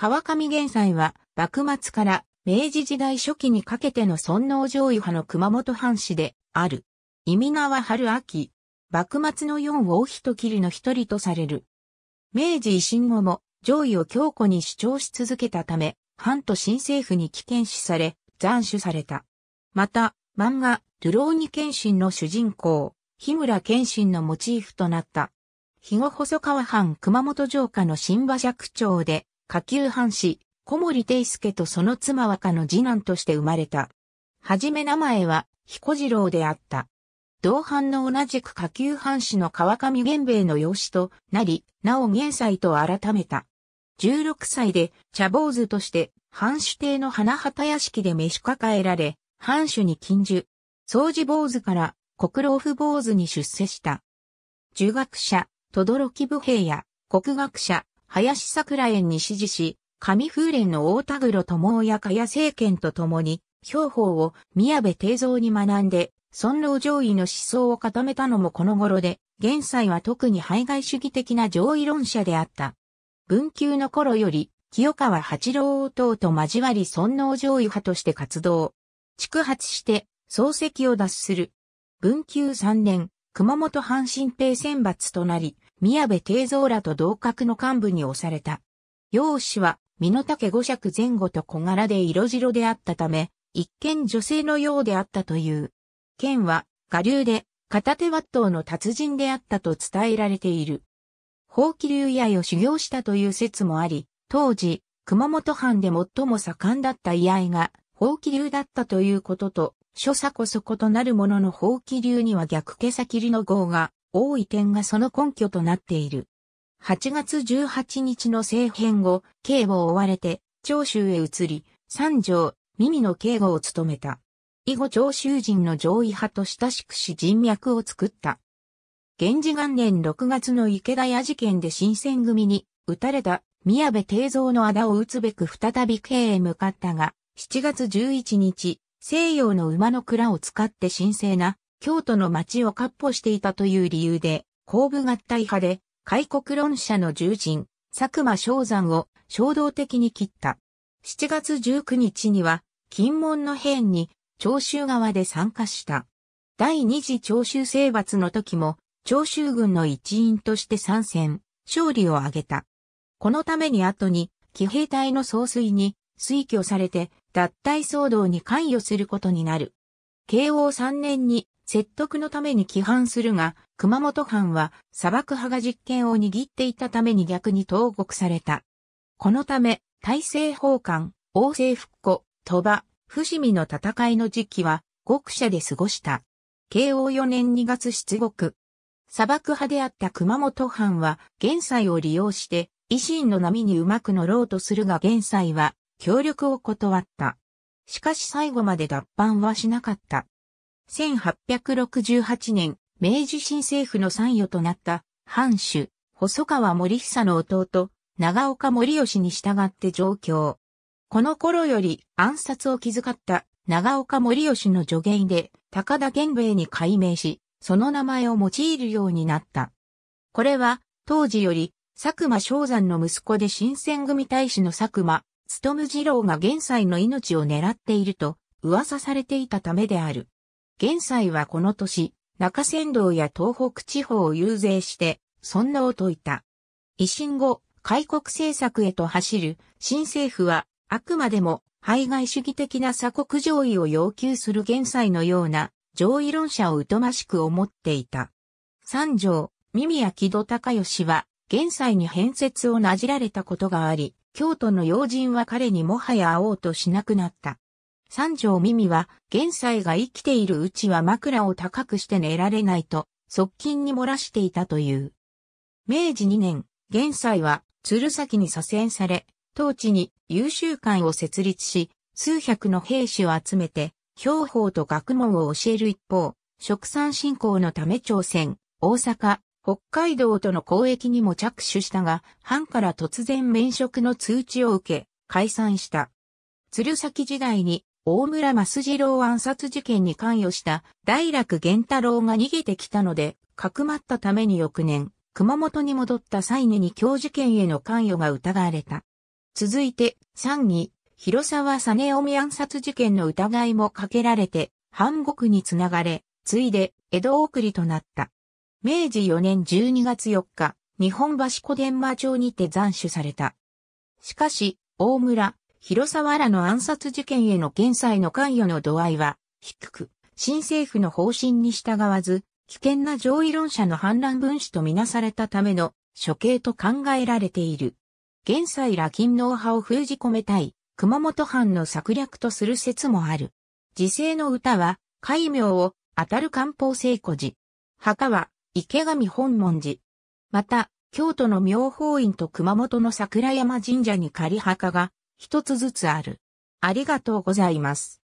川上玄斎は、幕末から明治時代初期にかけての尊王上位派の熊本藩士である。意味川春秋、幕末の四王一切の一人とされる。明治維新後も上位を強固に主張し続けたため、藩と新政府に危険視され、斬首された。また、漫画、ゥローニ剣心の主人公、日村剣心のモチーフとなった。日後細川藩熊本城下の新馬借長で、下級藩士、小森定介とその妻若の次男として生まれた。はじめ名前は、彦次郎であった。同伴の同じく下級藩士の川上玄兵衛の養子となり、なお玄斎と改めた。16歳で茶坊主として藩主邸の花畑屋敷で召し抱えられ、藩主に禁住。掃除坊主から国老府坊主に出世した。儒学者、轟武兵や国学者、林桜園に支持し、上風連の大田黒智親や茅政権と共に、兵法を宮部定蔵に学んで、尊老上位の思想を固めたのもこの頃で、現在は特に排外主義的な上位論者であった。文久の頃より、清川八郎等と交わり尊老上位派として活動。蓄発して、漱石を脱する。文久3年、熊本阪神兵選抜となり、宮部定蔵らと同格の幹部に押された。楊氏は、身の丈五尺前後と小柄で色白であったため、一見女性のようであったという。剣は、下流で、片手抜刀の達人であったと伝えられている。宝器流居を修行したという説もあり、当時、熊本藩で最も盛んだった居合が、宝器流だったということと、所作こそ異なるものの宝器流には逆毛先流の号が多い点がその根拠となっている。8月18日の政変後、警護を追われて、長州へ移り、三条、耳の警護を務めた。以後長州人の上位派と親しくし人脈を作った。源氏元年6月の池田屋事件で新選組に撃たれた宮部定蔵の仇を撃つべく再び京へ向かったが、7月11日、西洋の馬の蔵を使って神聖な京都の町を割歩していたという理由で、工部合体派で、開国論者の重鎮、佐久間昭山を衝動的に切った。7月19日には、金門の変に、長州側で参加した。第二次長州征伐の時も、長州軍の一員として参戦、勝利を挙げた。このために後に、騎兵隊の総帥に推挙されて、脱退騒動に関与することになる。慶応3年に説得のために規範するが、熊本藩は砂漠派が実権を握っていたために逆に投獄された。このため、大政奉還、王政復古、鳥羽、伏見の戦いの時期は、獄舎で過ごした。慶応4年2月出獄。砂漠派であった熊本藩は、玄在を利用して、維新の波にうまく乗ろうとするが玄在は、協力を断った。しかし最後まで脱藩はしなかった。1868年、明治新政府の参与となった藩主、細川森久の弟、長岡森吉に従って上京。この頃より暗殺を気遣った長岡森吉の助言で高田玄兵衛に改名し、その名前を用いるようになった。これは当時より佐久間昭山の息子で新選組大使の佐久間、務二郎が現在の命を狙っていると噂されていたためである。現在はこの年、中山道や東北地方を遊説して、尊王説いた。維新後、開国政策へと走る新政府は、あくまでも排外主義的な鎖国上位を要求する現在のような上位論者を疎ましく思っていた。三条、耳や木戸高義は、現在に変説をなじられたことがあり、京都の要人は彼にもはや会おうとしなくなった。三条耳は、玄在が生きているうちは枕を高くして寝られないと、側近に漏らしていたという。明治2年、玄在は、鶴崎に左遷され、当地に優秀会を設立し、数百の兵士を集めて、兵法と学問を教える一方、食産振興のため朝鮮、大阪、北海道との交易にも着手したが、藩から突然免職の通知を受け、解散した。鶴崎時代に大村益次郎暗殺事件に関与した大楽源太郎が逃げてきたので、かくまったために翌年、熊本に戻った際に教授権への関与が疑われた。続いて、3位、広沢実臣暗殺事件の疑いもかけられて、半国につながれ、ついで、江戸送りとなった。明治4年12月4日、日本橋小伝馬町にて斬首された。しかし、大村、広沢らの暗殺事件への現在の関与の度合いは低く、新政府の方針に従わず、危険な上位論者の反乱分子とみなされたための処刑と考えられている。現在ら勤皇派を封じ込めたい、熊本藩の策略とする説もある。時世の歌は、戒名を、当たる漢方聖古寺。墓は、池上本門寺。また、京都の妙法院と熊本の桜山神社に仮墓が一つずつある。ありがとうございます。